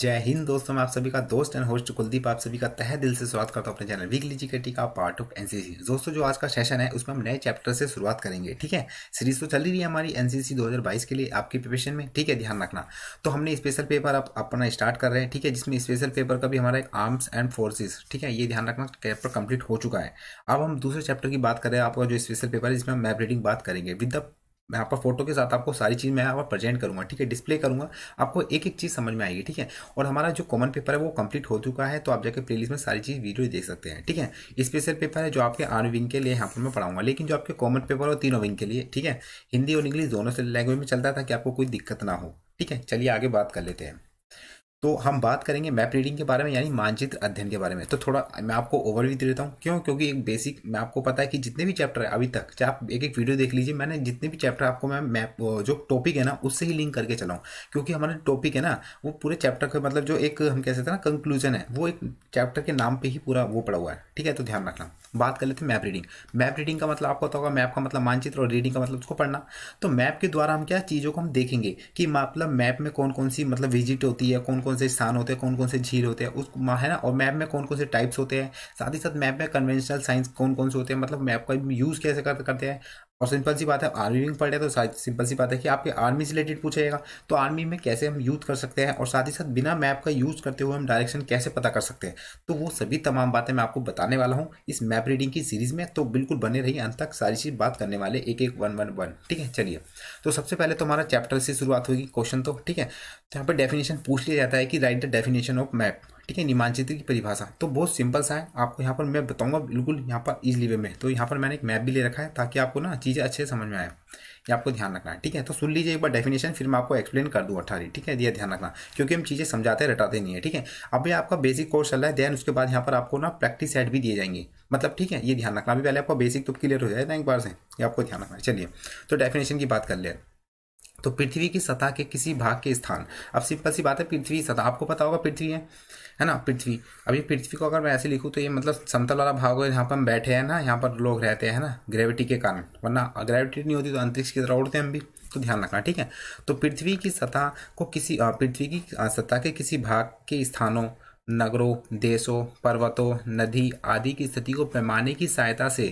जय हिंद दोस्तों मैं आप सभी का दोस्त एंड होस्ट कुलदीप आप सभी का तह दिल से स्वागत करता हूँ अपने चैनल वीकली जीकेटी का पार्ट ऑफ एनसीसी दोस्तों जो आज का सेशन है उसमें हम नए चैप्टर से शुरुआत करेंगे ठीक है सीरीज तो चल ही रही है हमारी एनसीसी 2022 के लिए आपकी प्रिपरेशन में ठीक है ध्यान रखना तो हमने स्पेशल पेपर आप अपना स्टार्ट कर रहे हैं ठीक है जिसमें स्पेशल पेपर का भी हमारा एक आर्म्स एंड फोर्सेज ठीक है ये ध्यान रखना चैप्टर कंप्लीट हो चुका है अब हम दूसरे चैप्टर की बात करें आपका जो स्पेशल पेपर है जिसमें हम मैप रीडिंग बात करेंगे विद द मैं आपका फोटो के साथ आपको सारी चीज़ मैं यहाँ पर प्रेजेंट करूँगा ठीक है डिस्प्ले करूँगा आपको एक एक चीज़ समझ में आएगी ठीक है और हमारा जो कॉमन पेपर है वो कंप्लीट हो चुका है तो आप जाकर प्ले में सारी चीज़ वीडियो देख सकते हैं ठीक है स्पेशल पेपर है जो आपके आर्मी विंग के लिए यहाँ पर मैं पढ़ाऊंगा लेकिन जो आपके कॉमन पेपर हो तीनों विंग के लिए ठीक है हिंदी और इंग्लिश दोनों से लैंग्वेज में चलता है ताकि आपको कोई दिक्कत ना हो ठीक है चलिए आगे बात कर लेते हैं तो हम बात करेंगे मैप रीडिंग के बारे में यानी मानचित्र अध्ययन के बारे में तो थोड़ा मैं आपको ओवरव्यू दे देता हूँ क्यों क्योंकि एक बेसिक मैं आपको पता है कि जितने भी चैप्टर है अभी तक चाहे आप एक एक वीडियो देख लीजिए मैंने जितने भी चैप्टर आपको मैं मैप जो टॉपिक है ना उससे ही लिंक करके चलाऊँ क्योंकि हमारा टॉपिक है ना वो पूरे चैप्टर का मतलब जो एक हम कह सकते हैं ना कंक्लूजन है वो एक चैप्टर के नाम पर ही पूरा वो पड़ा हुआ है ठीक है तो ध्यान रखना बात कर लेते हैं मैप रीडिंग मैप रीडिंग का मतलब आपको पता होगा मैप का मतलब मानचित्र और रीडिंग का मतलब उसको पढ़ना तो मैप के द्वारा हम क्या चीज़ों को हम देखेंगे कि मतलब मैप में कौन कौन सी मतलब विजिट होती है कौन कौन कौन से स्थान होते हैं कौन कौन से झील होते हैं उस है ना और मैप में कौन कौन से टाइप्स होते हैं साथ ही साथ मैप में कन्वेंशनल साइंस कौन कौन से होते हैं मतलब मैप का यूज़ कैसे करते हैं और सिंपल सी बात है आर्मी में पढ़े तो सिंपल सी बात है कि आपके आर्मी से रिलेटेड पूछेगा तो आर्मी में कैसे हम यूज़ कर सकते हैं और साथ ही साथ बिना मैप का यूज़ करते हुए हम डायरेक्शन कैसे पता कर सकते हैं तो वो सभी तमाम बातें मैं आपको बताने वाला हूँ इस मैप रीडिंग की सीरीज़ में तो बिल्कुल बने रही अंत तक सारी चीज़ बात करने वाले एक एक वन वन वन ठीक है चलिए तो सबसे पहले तो हमारा चैप्टर से शुरुआत होगी क्वेश्चन तो ठीक है तो यहाँ पर डेफिनेशन पूछ लिया जाता है कि write the definition of map ठीक है निमांचित्र की परिभाषा तो बहुत सिंपल सा है आपको यहाँ पर मैं बताऊंगा बिल्कुल यहाँ पर इजली वे में तो यहाँ पर मैंने एक मैप भी ले रखा है ताकि आपको ना चीज़ें अच्छे से समझ में आए ये आपको ध्यान रखना है ठीक है तो सुन लीजिए एक बार डेफिनेशन फिर मैं आपको एक्सप्लेन कर दूँ अठारी ठीक है ये ध्यान रखना क्योंकि हम चीज़ें समझाते रटाते नहीं है ठीक है अभी आपका बेसिक कोर्स चल रहा है देन उसके बाद यहाँ पर आपको ना प्रैक्टिस सेट भी दिए जाएंगे मतलब ठीक है ये ध्यान रखना अभी पहले आपका बेसिक तो क्लियर हो जाए ना एक बार से ये आपको ध्यान रखना है चलिए तो डेफिनेशन की बात कर ले तो पृथ्वी की सतह के किसी भाग के स्थान अब सिंपल सी बात है पृथ्वी सतह आपको पता होगा पृथ्वी है है ना पृथ्वी अभी पृथ्वी को अगर मैं ऐसे लिखूँ तो ये मतलब समतल वाला भाग है जहाँ पर हम बैठे हैं ना यहाँ पर लोग रहते हैं ना ग्रेविटी के कारण वरना ग्रेविटी नहीं होती तो अंतरिक्ष की तरह उड़ते हैं हम भी तो ध्यान रखना ठीक है तो पृथ्वी की सतह को किसी पृथ्वी की सतह के किसी भाग के स्थानों नगरों देशों पर्वतों नदी आदि की स्थिति को पैमाने की सहायता से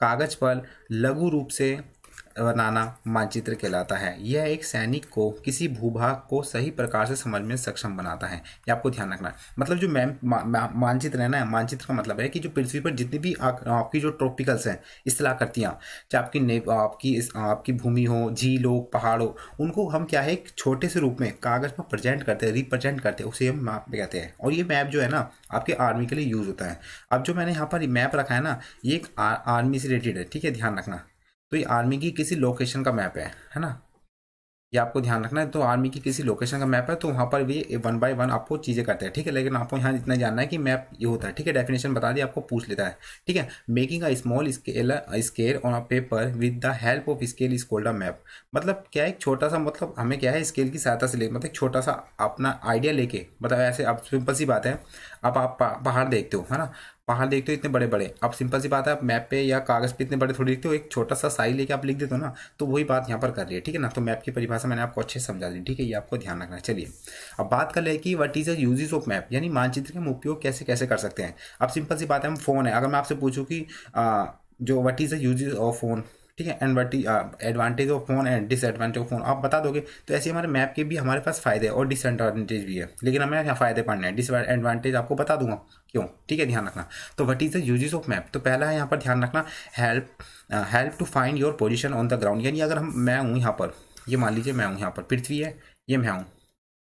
कागज पर लघु रूप से बनाना मानचित्र कहलाता है यह एक सैनिक को किसी भूभाग को सही प्रकार से समझ में सक्षम बनाता है यह आपको ध्यान रखना है मतलब जो मैम मा, मा, मानचित्र है ना मानचित्र का मतलब है कि जो पृथ्वी पर जितनी भी आ, आपकी जो ट्रॉपिकल्स हैं इसलाकृतियाँ चाहे आपकी ने आपकी इस, आपकी भूमि हो झील हो पहाड़ हो उनको हम क्या है छोटे से रूप में कागज़ पर प्रजेंट करते हैं रिप्रजेंट करते हैं उसे हम मैप कहते हैं और ये मैप जो है ना आपके आर्मी के लिए यूज़ होता है अब जो मैंने यहाँ पर मैप रखा है ना ये एक आर्मी से रिलेटेड है ठीक है ध्यान रखना तो ये आर्मी की किसी लोकेशन का मैप है है ना ये आपको ध्यान रखना है तो आर्मी की किसी लोकेशन का मैप है तो वहाँ पर भी वन बाय वन आपको चीज़ें करते हैं ठीक है लेकिन आपको यहाँ इतना जानना है कि मैप ये होता है ठीक है डेफिनेशन बता दी आपको पूछ लेता है ठीक है making a small scale scale on a paper with the help of scale is called a map मतलब क्या एक छोटा सा मतलब हमें क्या है स्केल की सहायता से ले मतलब छोटा सा अपना आइडिया लेके मतलब ऐसे आप सिंपल सी बात है अब आप पहाड़ देखते हो है ना पहाड़ देखते हो इतने बड़े बड़े अब सिंपल सी बात है आप मैप पे या कागज़ पे इतने बड़े थोड़ी लिखते हो एक छोटा सा साइज लेके आप लिख देते हो ना तो वही बात यहाँ पर कर रही है ठीक है ना तो मैप की परिभाषा मैंने आपको अच्छे से समझा दी ठीक है ये आपको ध्यान रखना चलिए अब बात कर ले कि what is a usages of map यानी मानचित्र के हम उपयोग कैसे कैसे कर सकते हैं अब सिंपल सी बात है हम फ़ोन है अगर मैं आपसे पूछूँ कि जो what is a usages of phone ठीक है advantage of phone and disadvantage of phone आप बता दोगे तो ऐसे हमारे मैप के भी हमारे पास फायदे और डिसएडवांटेज भी है लेकिन हमें यहाँ फायदे पढ़ने हैं डिसएडवांटेज आपको बता दूंगा क्यों ठीक है ध्यान रखना तो what is the usages of map तो पहला है यहाँ पर ध्यान रखना help help to find your position on the ground यानी अगर हम मैं हूँ यहाँ पर ये मान लीजिए मैं हूँ यहाँ पर पृथ्वी है ये मैं हूँ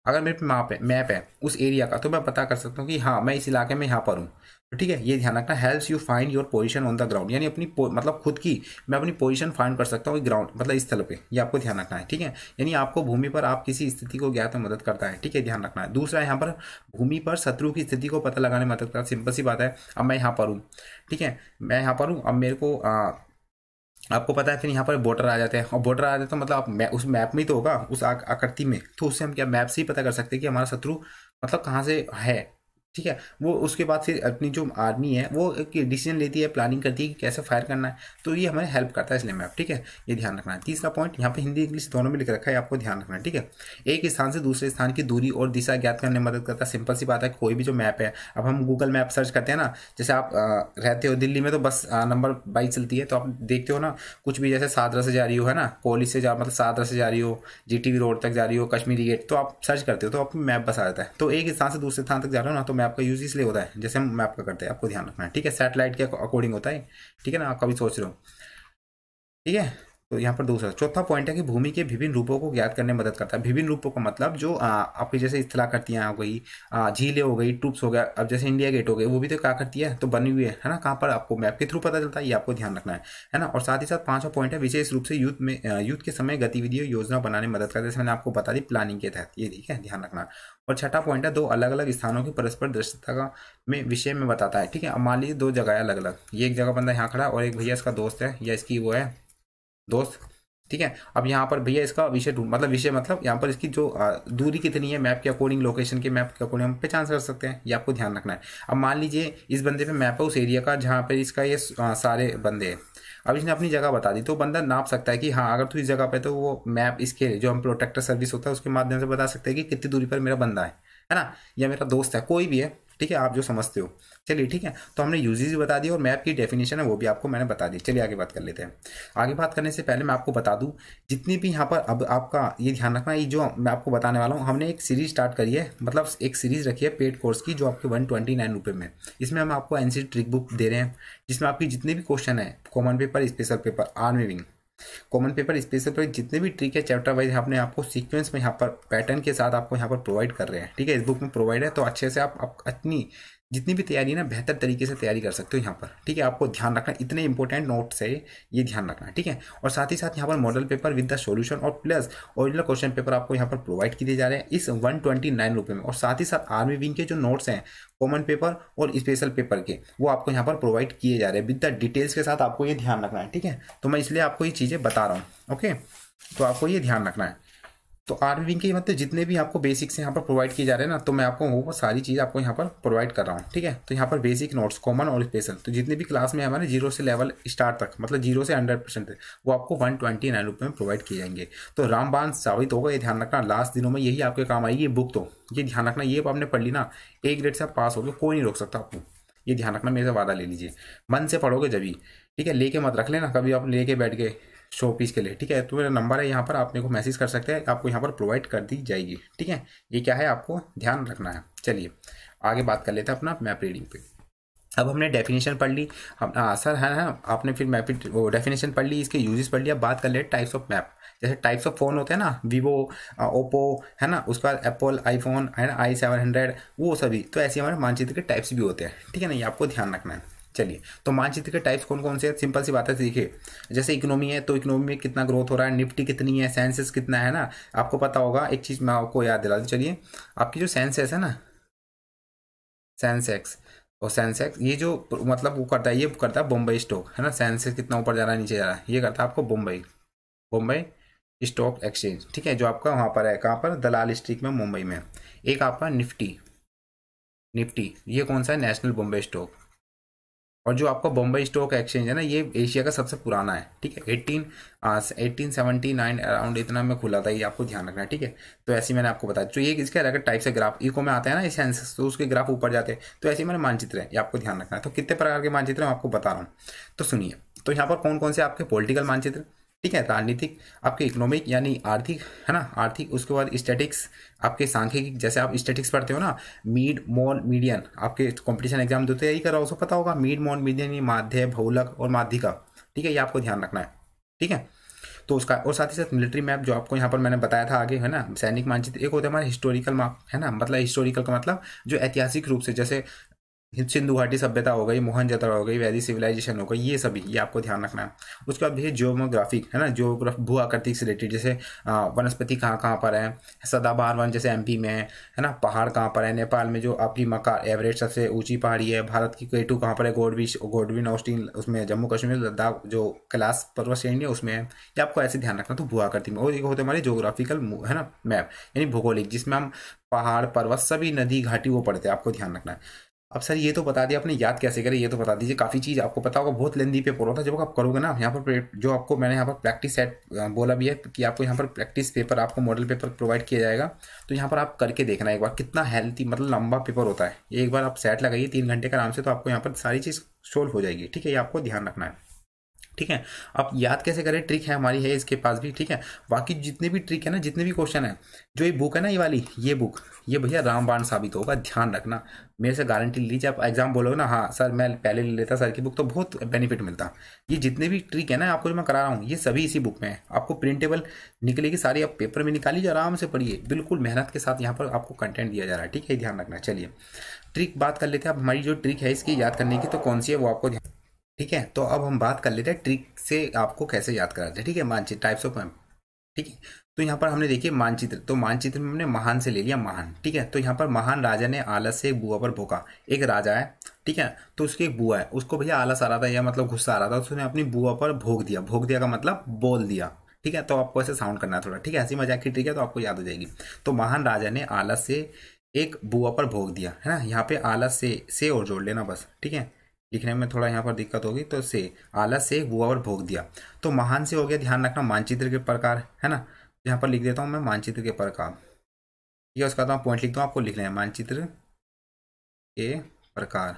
अगर मेरे मैप है मैप है उस एरिया का तो मैं पता कर सकता हूँ कि हाँ मैं इस इलाके में यहाँ पर हूँ ठीक है ये ध्यान रखना helps you find your position on the ground यानी अपनी मतलब खुद की मैं अपनी पोजीशन फाइंड कर सकता हूँ ग्राउंड मतलब इस स्थल पे ये आपको ध्यान रखना है ठीक है यानी आपको भूमि पर आप किसी स्थिति को ज्ञात में मदद करता है ठीक है ध्यान रखना है दूसरा यहाँ पर भूमि पर शत्रु की स्थिति को पता लगाने में मदद करता है सिंपल सी बात है अब मैं यहाँ पर हूँ ठीक है मैं यहाँ पर हूँ अब मेरे को आ, आपको पता है फिर यहाँ पर बॉर्डर आ जाते हैं और बॉर्डर आ जाते हैं तो मतलब आप मै, उस मैप में ही तो होगा उस आकृति में तो उससे हम क्या मैप से ही पता कर सकते हैं कि हमारा शत्रु मतलब कहाँ से है ठीक है वो उसके बाद फिर अपनी जो आर्मी है वो एक डिसीजन लेती है प्लानिंग करती है कि कैसे फायर करना है तो ये हमें हेल्प करता है इसलिए मैप ठीक है ये ध्यान रखना है तीसरा पॉइंट यहाँ पे हिंदी इंग्लिश दोनों में लिख रखा है आपको ध्यान रखना है ठीक है एक स्थान से दूसरे स्थान की दूरी और दिशा ज्ञात करने में मदद करता है सिंपल सी बात है कोई भी जो मैप है अब हम गूगल मैप सर्च करते हैं ना जैसे आप रहते हो दिल्ली में तो बस नंबर बाइक चलती है तो आप देखते हो ना कुछ भी जैसे सादरा से जा रही हो है ना कोहली से जा मतलब सादरा से जा रही हो जी रोड तक जा रही हो कश्मीरी गेट तो आप सर्च करते हो तो आपको मैप बस आ जाता है तो एक स्थान से दूसरे स्थान तक जा रहे हो ना तो मैप आपका यूज इसलिए होता है जैसे हम मैप का करते हैं आपको ध्यान रखना है ठीक है सैटेलाइट के अकॉर्डिंग होता है ठीक है ना आप कभी सोच रहे हो ठीक है तो यहाँ पर दूसरा चौथा पॉइंट है कि भूमि के विभिन्न रूपों को ज्ञात करने में मदद करता है विभिन्न रूपों का मतलब जो आपकी जैसे इतलाकर्तियाँ हो गई झीलें हो गई ट्रूप्स हो गया अब जैसे इंडिया गेट हो गए वो भी तो क्या करती है तो बनी हुई है है ना कहाँ पर आपको मैप के थ्रू पता चलता है ये आपको ध्यान रखना है है ना और साथ ही साथ पांचवा पॉइंट है विशेष रूप से यूथ में यूथ के समय गतिविधियों योजना बनाने में मदद करता है जैसे मैंने आपको बता दी प्लानिंग के तहत ये ठीक है ध्यान रखना और छठा पॉइंट है दो अलग अलग स्थानों की परस्पर दृश्यता का में विषय में बताता है ठीक है मान लीजिए दो जगह अलग अलग ये एक जगह बंदा यहाँ खड़ा और एक भैया इसका दोस्त है या इसकी वो है दोस्त ठीक है अब यहाँ पर भैया इसका विषय ढूंढ मतलब विषय मतलब यहाँ पर इसकी जो दूरी कितनी है मैप के अकॉर्डिंग लोकेशन के मैप के अकॉर्डिंग हम पहचान कर सकते हैं ये आपको ध्यान रखना है अब मान लीजिए इस बंदे पे मैप है उस एरिया का जहाँ पर इसका ये सारे बंदे हैं अब इसने अपनी जगह बता दी तो बंदा नाप सकता है कि हाँ अगर तू इस जगह पर तो वो मैप इसके जो हम प्रोटेक्टर सर्विस होता है उसके माध्यम से बता सकते हैं कि कितनी दूरी पर मेरा बंदा है है ना या मेरा दोस्त है कोई भी है ठीक है आप जो समझते हो चलिए ठीक है तो हमने यूजेज बता दिया और मैप की डेफिनेशन है वो भी आपको मैंने बता दी चलिए आगे बात कर लेते हैं आगे बात करने से पहले मैं आपको बता दूँ जितनी भी यहाँ पर अब आपका ये ध्यान रखना ये जो मैं आपको बताने वाला हूँ हमने एक सीरीज स्टार्ट करी है मतलब एक सीरीज रखी है पेड कोर्स की जो आपके वन ट्वेंटी नाइन रुपये में इसमें हम आपको एन ट्रिक बुक दे रहे हैं जिसमें आपकी जितने भी क्वेश्चन है common paper special paper army wing common paper special paper जितने भी ट्रिक है चैप्टर वाइज अपने आपको सीक्वेंस में यहाँ पर पैटर्न के साथ आपको यहाँ पर प्रोवाइड कर रहे हैं ठीक है इस बुक में प्रोवाइड है तो अच्छे से आप अपनी जितनी भी तैयारी ना बेहतर तरीके से तैयारी कर सकते हो यहाँ पर ठीक है आपको ध्यान रखना इतने इंपॉर्टेंट नोट्स है ये ध्यान रखना ठीक है और साथ ही साथ यहाँ पर model paper with the solution और प्लस ओरिजिनल क्वेश्चन पेपर आपको यहाँ पर प्रोवाइड किए जा रहे हैं इस वन ट्वेंटी नाइन रुपये में और साथ ही साथ आर्मी विंग के जो नोट्स हैं कॉमन पेपर और स्पेशल पेपर के वो आपको यहाँ पर प्रोवाइड किए जा रहे हैं विद द डिटेल्स के साथ आपको ये ध्यान रखना है ठीक है तो मैं इसलिए आपको ये चीज़ें बता रहा हूँ ओके तो आपको ये ध्यान रखना है तो आर्मी विंग के मतलब जितने भी आपको बेसिक्स यहाँ पर प्रोवाइड किए जा रहे हैं ना तो मैं आपको वो सारी चीज़ आपको यहाँ पर प्रोवाइड कर रहा हूँ ठीक है तो यहाँ पर बेसिक नोट्स कॉमन और स्पेशल तो जितने भी क्लास में हमारे जीरो से लेवल स्टार्ट तक मतलब जीरो से हंड्रेड परसेंट वो आपको वन ट्वेंटी नाइन रुपये में प्रोवाइड किए जाएंगे तो रामबान साबित होगा ये ध्यान रखना लास्ट दिनों में यही आपके काम आएगी बुक तो ये ध्यान रखना ये आपने पढ़ ली ना एक ग्रेड से आप पास हो गए कोई नहीं रोक सकता आपको ये ध्यान रखना मेरे से वादा ले लीजिए मन से पढ़ोगे जब ठीक है लेके मत रख लेना कभी आप लेके बैठ गए शो पीस के लिए ठीक है तो मेरा नंबर है यहाँ पर आप मेरे को मैसेज कर सकते हैं आपको यहाँ पर प्रोवाइड कर दी जाएगी ठीक है ये क्या है आपको ध्यान रखना है चलिए आगे बात कर लेते हैं अपना मैप रीडिंग पे अब हमने डेफिनेशन पढ़ ली हम हाँ, सर है हाँ, ना हाँ, आपने फिर मैप वो डेफिनेशन पढ़ ली इसके यूजेस पढ़ लिया बात कर ले टाइप्स ऑफ मैप जैसे टाइप्स ऑफ फ़ोन होते हैं ना वीवो ओप्पो है ना उसके बाद एप्पल आईफोन है ना आई सेवन हंड्रेड वो सभी तो ऐसे हमारे मानचित्र के टाइप्स भी होते हैं ठीक है ना ये आपको ध्यान रखना है चलिए तो मानचित्र के टाइप्स कौन कौन से हैं सिंपल सी बात है देखिए जैसे इकोनॉमी है तो इकोनॉमी में कितना ग्रोथ हो रहा है निफ्टी कितनी है सेंसेस कितना है ना आपको पता होगा एक चीज़ मैं आपको याद दिला दूँ चलिए आपकी जो सेंसेस है ना सेंसेक्स और सेंसेक्स ये जो मतलब वो करता है ये करता है बम्बई स्टॉक है ना सेंसेक्स कितना ऊपर जा रहा है नीचे जा रहा है ये करता है आपको बम्बई बम्बई स्टॉक एक्सचेंज ठीक है जो आपका वहाँ पर है कहाँ पर दलाल स्ट्रीट में मुंबई में एक आपका निफ्टी निफ्टी ये कौन सा है नेशनल बम्बई स्टॉक और जो आपका बॉम्बे स्टॉक एक्सचेंज है ना ये एशिया का सबसे पुराना है ठीक है eighteen eighteen seventy nine around इतना में खुला था ये आपको ध्यान रखना है ठीक है तो ऐसे मैंने आपको बताया तो ये इसके अलग टाइप से ग्राफ इको में आता है ना इस सेंसस तो उसके ग्राफ ऊपर जाते हैं तो ऐसे मैंने मानचित्र है ये आपको ध्यान रखना है तो कितने प्रकार के मानचित्र मैं आपको बता रहा हूँ तो सुनिए तो यहाँ पर कौन कौन से आपके पोलिटिकल मानचित्र ठीक है राजनीतिक आपके इकोनॉमिक यानी आर्थिक है ना आर्थिक उसके बाद स्टैटिक्स आपके सांख्यिक जैसे आप स्टैटिक्स पढ़ते हो ना मीड मॉल मीडियन आपके कंपटीशन एग्जाम जो तैयारी कर रहा हो पता होगा मीड मॉल मीडियन माध्य भौलक और माध्यिका ठीक है ये आपको ध्यान रखना है ठीक है तो उसका और साथ ही साथ मिलिट्री मैप जो आपको यहाँ पर मैंने बताया था आगे है ना सैनिक मानचित्र एक होता है हमारा हिस्टोरिकल मैप है ना मतलब हिस्टोरिकल का मतलब जो ऐतिहासिक रूप से जैसे सिंधु घाटी सभ्यता हो गई मोहनजोदड़ो हो गई वैली सिविलाइजेशन हो गई ये सभी ये आपको ध्यान रखना है उसके बाद भैया जियोमोग्राफिक है ना जियोग्राफ भू आकृति से रिलेटेड जैसे वनस्पति कहाँ कहाँ पर है सदाबहार वन जैसे एमपी में है है ना पहाड़ कहाँ पर है नेपाल में जो आपकी मका एवरेज सबसे ऊंची पहाड़ी है भारत की केटू कहाँ पर है गोडवी गोडवी नौस्टीन उसमें जम्मू कश्मीर लद्दाख जो कैलाश पर्वत श्रेणी है उसमें है ये आपको ऐसे ध्यान रखना तो भू आकृति में और ये होते हमारे जोग्राफिकल है ना मैप यानी भूगोलिक जिसमें हम पहाड़ पर्वत सभी नदी घाटी वो पड़ते हैं आपको ध्यान रखना है अब सर ये तो बता दिया आपने याद कैसे करें ये तो बता दीजिए काफ़ी चीज़ आपको पता होगा बहुत लेंदी पेपर होता है जब आप करोगे ना यहाँ पर जो आपको मैंने यहाँ पर प्रैक्टिस सेट बोला भी है कि आपको यहाँ पर प्रैक्टिस पेपर आपको मॉडल पेपर प्रोवाइड किया जाएगा तो यहाँ पर आप करके देखना एक बार कितना हेल्थी मतलब लंबा पेपर होता है एक बार आप सेट लगाइए तीन घंटे का आराम से तो आपको यहाँ पर सारी चीज़ सोल्व हो जाएगी ठीक है ये आपको ध्यान रखना है ठीक है आप याद कैसे करें ट्रिक है हमारी है इसके पास भी ठीक है बाकी जितने भी ट्रिक है ना जितने भी क्वेश्चन है जो ये बुक है ना ये वाली ये बुक ये भैया रामबाण साबित होगा ध्यान रखना मेरे से गारंटी लीजिए आप एग्जाम बोलोगे ना हाँ सर मैं पहले ले लेता सर की बुक तो बहुत बेनिफिट मिलता ये जितने भी ट्रिक है ना आपको जो मैं करा रहा हूँ ये सभी इसी बुक में है आपको प्रिंटेबल निकलेगी सारी आप पेपर में निकालिए आराम से पढ़िए बिल्कुल मेहनत के साथ यहाँ पर आपको कंटेंट दिया जा रहा है ठीक है ध्यान रखना चलिए ट्रिक बात कर लेते हैं अब हमारी जो ट्रिक है इसकी याद करने की तो कौन सी है वो आपको ध्यान ठीक है तो अब हम बात कर लेते हैं ट्रिक से आपको कैसे याद कराते हैं ठीक है मानचित्र टाइप्स ऑफ मैप ठीक है तो यहाँ पर हमने देखिए मानचित्र तो मानचित्र में हमने महान से ले लिया महान ठीक है तो यहाँ पर महान राजा ने आलस से एक बुआ पर भोंका एक राजा है ठीक है तो उसकी एक बुआ है उसको भैया आलस आ रहा था या मतलब गुस्सा आ रहा था तो उसने अपनी बुआ पर भोग दिया भोग दिया का मतलब बोल दिया ठीक है तो आपको ऐसे साउंड करना है थोड़ा ठीक है हंसी मजाक की ट्रिक है तो आपको याद हो जाएगी तो महान राजा ने आलस से एक बुआ पर भोग दिया है ना यहाँ पे आलस से से और जोड़ लेना बस ठीक है लिखने में थोड़ा यहाँ पर दिक्कत होगी तो से आला से हुआ और भोग दिया तो महान से हो गया ध्यान रखना मानचित्र के प्रकार है ना यहाँ पर लिख देता हूँ मैं मानचित्र के प्रकार ठीक है उसका तो पॉइंट लिखता हूँ आपको लिखना है मानचित्र के प्रकार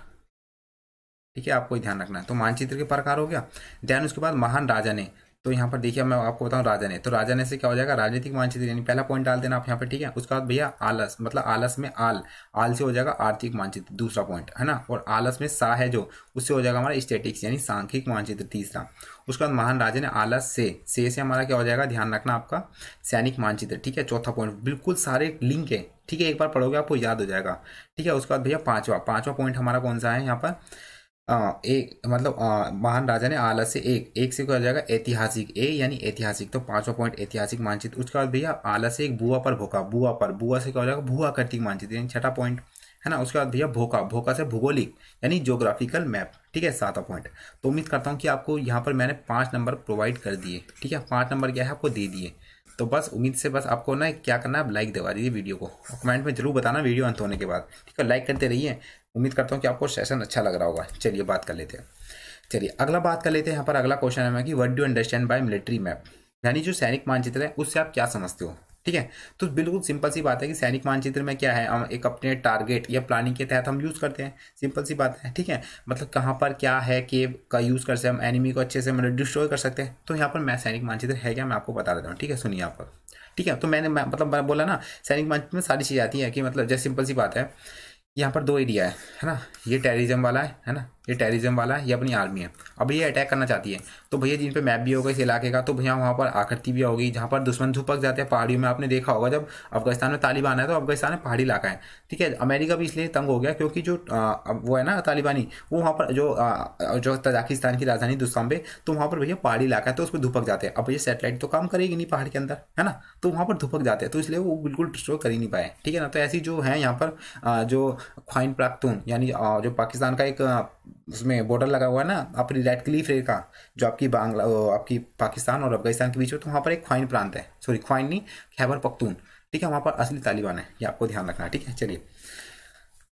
ठीक है आपको ध्यान रखना है तो मानचित्र के प्रकार हो गया ध्यान उसके बाद महान राजा ने तो यहाँ पर देखिए मैं आपको बताऊँ राजा ने तो राजा ने से क्या हो जाएगा राजनीतिक मानचित्र यानी पहला पॉइंट डाल देना आप यहाँ पर ठीक है उसके बाद भैया आलस मतलब आलस में आल आल से हो जाएगा आर्थिक मानचित्र दूसरा पॉइंट है ना और आलस में सा है जो उससे हो जाएगा हमारा स्टेटिक्स यानी सांख्यिक मानचित्र तीसरा उसके बाद महान राजा ने आलस से से से हमारा क्या हो जाएगा ध्यान रखना आपका सैनिक मानचित्र ठीक है चौथा पॉइंट बिल्कुल सारे लिंक है ठीक है एक बार पढ़ोगे आपको याद हो जाएगा ठीक है उसके बाद भैया पांचवा पांचवा पॉइंट हमारा कौन सा है यहाँ पर आ, एक मतलब आ, महान राजा ने आला से एक एक से कहा जाएगा ऐतिहासिक ए यानी ऐतिहासिक तो पांचवा पॉइंट ऐतिहासिक मानचित्र उसके बाद भैया आला से एक बुआ पर भोका बुआ पर बुआ से क्या हो जाएगा भू आकृतिक मानचित्र यानी छठा पॉइंट है ना उसके बाद भैया भोका भोका से भूगोलिक यानी जोग्राफिकल मैप ठीक है सातवा पॉइंट तो उम्मीद करता हूँ कि आपको यहाँ पर मैंने पाँच नंबर प्रोवाइड कर दिए ठीक है पाँच नंबर क्या है आपको दे दिए तो बस उम्मीद से बस आपको ना क्या करना है आप लाइक दवा दीजिए वीडियो को कमेंट में जरूर बताना वीडियो अंत होने के बाद ठीक है लाइक करते रहिए उम्मीद करता हूँ कि आपको सेशन अच्छा लग रहा होगा चलिए बात कर लेते हैं चलिए अगला बात कर लेते हैं यहाँ पर अगला क्वेश्चन है कि what do understand by military map यानी जो सैनिक मानचित्र है उससे आप क्या समझते हो ठीक है तो बिल्कुल सिंपल सी बात है कि सैनिक मानचित्र में क्या है हम एक अपने टारगेट या प्लानिंग के तहत हम यूज़ करते हैं सिंपल सी बात है ठीक है मतलब कहाँ पर क्या है कि का यूज़ कर सकते हम एनिमी को अच्छे से मतलब डिस्ट्रॉय कर सकते हैं तो यहाँ पर मैं सैनिक मानचित्र है क्या मैं आपको बता देता हूँ ठीक है सुनिए आप ठीक है तो मैंने मैं, मतलब मैं बोला ना सैनिक मानचित्र में सारी चीज़ आती है कि मतलब जैसे सिंपल सी बात है यहाँ पर दो एरिया है है ना ये टेररिज्म वाला है है ना ये टेररिज्म वाला है ये अपनी आर्मी है अब ये अटैक करना चाहती है तो भैया जिन पे मैप भी होगा इस इलाके का तो भैया वहाँ पर आकृति भी होगी जहाँ पर दुश्मन झुपक जाते हैं पहाड़ियों में आपने देखा होगा जब अफगानिस्तान में तालिबान है तो अफगानिस्तान में पहाड़ी इलाका है ठीक है अमेरिका भी इसलिए तंग हो गया क्योंकि जो आ, वो है ना तालिबानी वो वहाँ पर जो आ, जो तजाकिस्तान की राजधानी दुस्तान तो वहाँ पर भैया पहाड़ी इलाका है तो उस पर धुपक जाते हैं अब भैया सेटेलाइट तो काम करेगी नहीं पहाड़ के अंदर है ना तो वहाँ पर धुपक जाते हैं तो इसलिए वो बिल्कुल डिस्ट्रो कर ही नहीं पाए ठीक है ना तो ऐसी जो है यहाँ पर जो ख्वाइन प्राख्तून यानी जो पाकिस्तान का एक उसमें बॉर्डर लगा हुआ है ना अपनी रेड क्लीफ रे का जो आपकी बांग्ला आपकी पाकिस्तान और अफगानिस्तान के बीच में तो वहाँ पर एक ख्वाइन प्रांत है सॉरी ख्वाइन नहीं खैबर पख्तून ठीक है वहाँ पर असली तालिबान है ये आपको ध्यान रखना है ठीक है चलिए